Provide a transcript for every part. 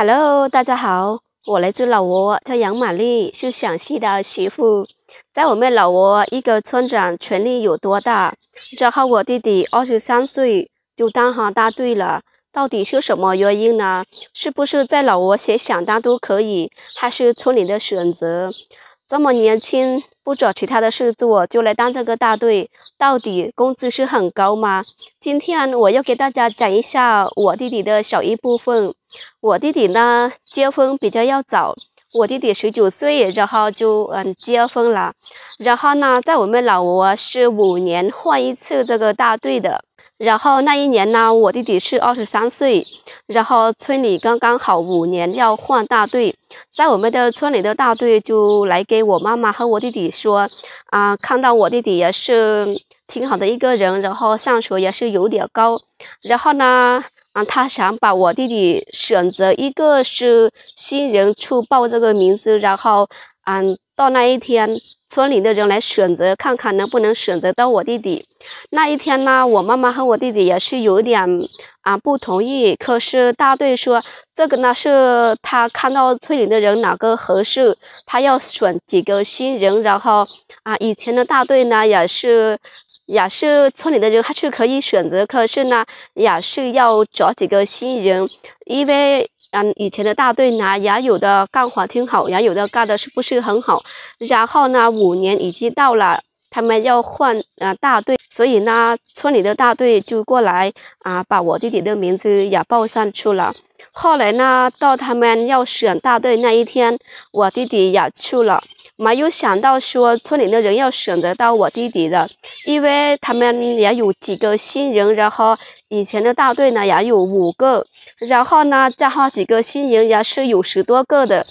Hello，大家好，我来自老挝，叫杨玛丽，是陕西的媳妇。在我们老挝，一个村长权力有多大？然后我弟弟二十三岁就当上大队了，到底是什么原因呢？是不是在老挝想当都可以，还是村里的选择？这么年轻。不找其他的事做，就来当这个大队。到底工资是很高吗？今天我要给大家讲一下我弟弟的小一部分。我弟弟呢，结婚比较要早。我弟弟十九岁，然后就嗯结婚了。然后呢，在我们老挝是五年换一次这个大队的。然后那一年呢，我弟弟是二十三岁。然后村里刚刚好五年要换大队，在我们的村里的大队就来给我妈妈和我弟弟说，啊，看到我弟弟也是挺好的一个人，然后上学也是有点高。然后呢？他想把我弟弟选择一个是新人去报这个名字，然后，嗯，到那一天，村里的人来选择，看看能不能选择到我弟弟。那一天呢，我妈妈和我弟弟也是有点啊不同意，可是大队说这个呢是他看到村里的人哪个合适，他要选几个新人，然后啊，以前的大队呢也是。也是村里的人还是可以选择，可是呢，也是要找几个新人，因为嗯以前的大队呢，也有的干活挺好，也有的干的是不是很好，然后呢五年已经到了，他们要换呃大队，所以呢村里的大队就过来啊把我弟弟的名字也报上去了，后来呢到他们要选大队那一天，我弟弟也去了。没有想到说村里的人要选择到我弟弟的，因为他们也有几个新人，然后以前的大队呢也有五个，然后呢加上几个新人也是有十多个的，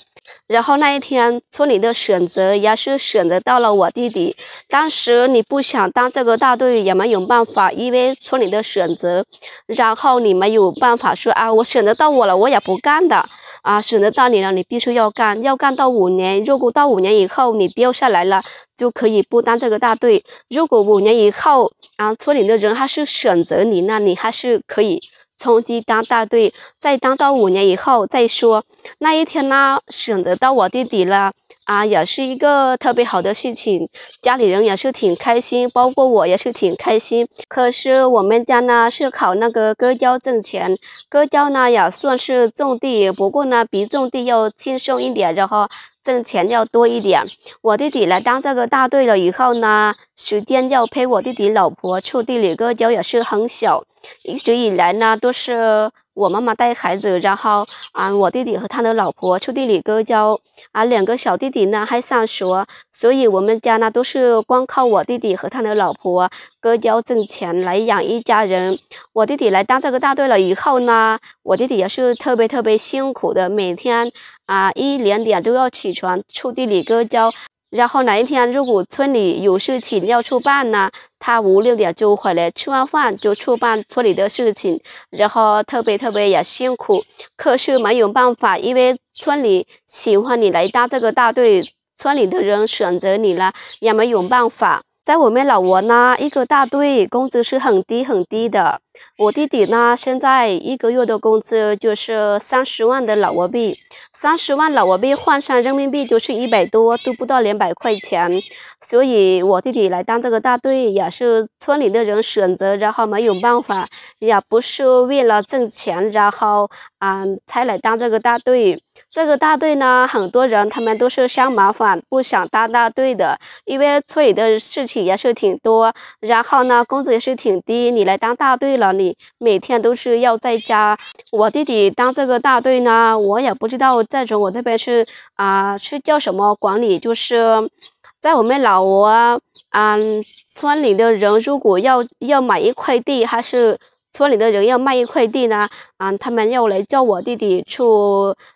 然后那一天村里的选择也是选择到了我弟弟。当时你不想当这个大队也没有办法，因为村里的选择，然后你没有办法说啊，我选择到我了，我也不干的。啊，选得到你了，你必须要干，要干到五年。如果到五年以后你掉下来了，就可以不当这个大队。如果五年以后，啊，村里的人还是选择你，那你还是可以。从基当大队，再当到五年以后再说。那一天呢，省得到我弟弟了啊，也是一个特别好的事情，家里人也是挺开心，包括我也是挺开心。可是我们家呢，是靠那个割胶挣钱，割胶呢也算是种地，不过呢比种地要轻松一点，然后。挣钱要多一点，我弟弟来当这个大队了以后呢，时间要陪我弟弟老婆去地里割交也是很小，一直以来呢都是。我妈妈带孩子，然后啊，我弟弟和他的老婆出地里割胶，啊，两个小弟弟呢还上学，所以我们家呢都是光靠我弟弟和他的老婆割胶挣钱来养一家人。我弟弟来当这个大队了以后呢，我弟弟也是特别特别辛苦的，每天啊一两点都要起床出地里割胶。然后哪一天如果村里有事情要出办呢，他五六点就回来，吃完饭就出办村里的事情，然后特别特别也辛苦，可是没有办法，因为村里喜欢你来当这个大队，村里的人选择你了，也没有办法，在我们老挝呢，一个大队工资是很低很低的。我弟弟呢，现在一个月的工资就是三十万的老挝币，三十万老挝币换上人民币就是一百多，都不到两百块钱。所以，我弟弟来当这个大队也是村里的人选择，然后没有办法，也不是为了挣钱，然后啊才来当这个大队。这个大队呢，很多人他们都是嫌麻烦，不想当大队的，因为村里的事情也是挺多，然后呢工资也是挺低，你来当大队了。管理每天都是要在家。我弟弟当这个大队呢，我也不知道这从我这边去啊，是叫什么管理？就是在我们老挝，嗯，村里的人如果要要买一块地，还是村里的人要卖一块地呢？啊，他们要来叫我弟弟去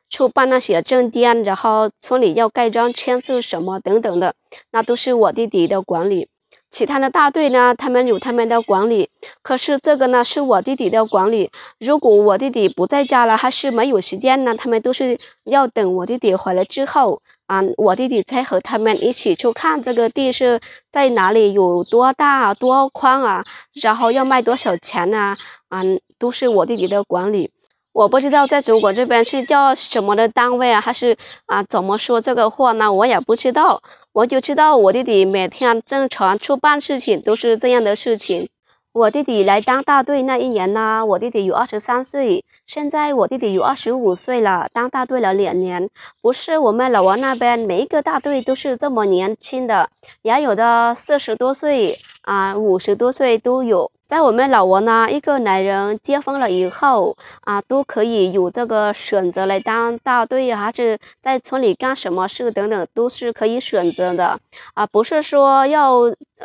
去办那些证件，然后村里要盖章签字什么等等的，那都是我弟弟的管理。其他的大队呢，他们有他们的管理。可是这个呢，是我弟弟的管理。如果我弟弟不在家了，还是没有时间呢，他们都是要等我弟弟回来之后啊，我弟弟再和他们一起去看这个地是在哪里，有多大，多宽啊，然后要卖多少钱呢？嗯，都是我弟弟的管理。我不知道在中国这边是叫什么的单位啊，还是啊怎么说这个话呢？我也不知道。我就知道我弟弟每天正常出办事情都是这样的事情。我弟弟来当大队那一年呢，我弟弟有二十三岁；现在我弟弟有二十五岁了，当大队了两年。不是我们老王那边每一个大队都是这么年轻的，也有的四十多岁啊，五十多岁都有。在我们老挝呢，一个男人结婚了以后啊，都可以有这个选择来当大队，还是在村里干什么事等等，都是可以选择的啊，不是说要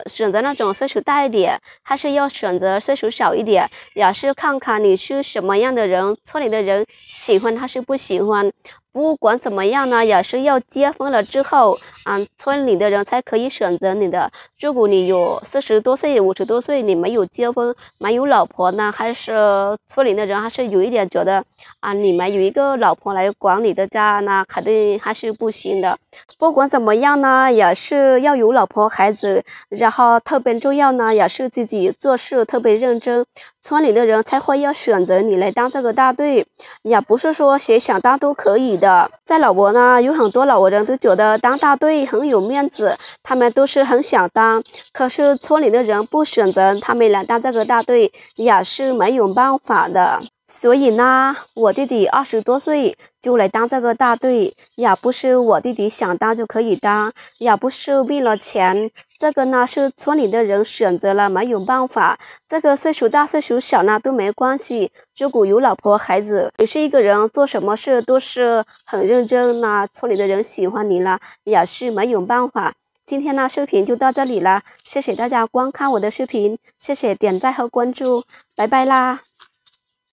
选择那种岁数大一点，还是要选择岁数小一点，也是看看你是什么样的人，村里的人喜欢还是不喜欢。不管怎么样呢，也是要结婚了之后，啊，村里的人才可以选择你的。如果你有四十多岁、五十多岁，你没有结婚，没有老婆呢，还是村里的人还是有一点觉得啊，你们有一个老婆来管你的家呢，肯定还是不行的。不管怎么样呢，也是要有老婆、孩子，然后特别重要呢，也是自己做事特别认真，村里的人才会要选择你来当这个大队，也不是说谁想当都可以的。在老挝呢，有很多老挝人都觉得当大队很有面子，他们都是很想当，可是村里的人不选择他们来当这个大队也是没有办法的。所以呢，我弟弟二十多岁就来当这个大队，也不是我弟弟想当就可以当，也不是为了钱。这个呢，是村里的人选择了，没有办法。这个岁数大、岁数小呢都没关系。如果有老婆孩子，你是一个人，做什么事都是很认真。那村里的人喜欢你了，也是没有办法。今天呢，视频就到这里了，谢谢大家观看我的视频，谢谢点赞和关注，拜拜啦。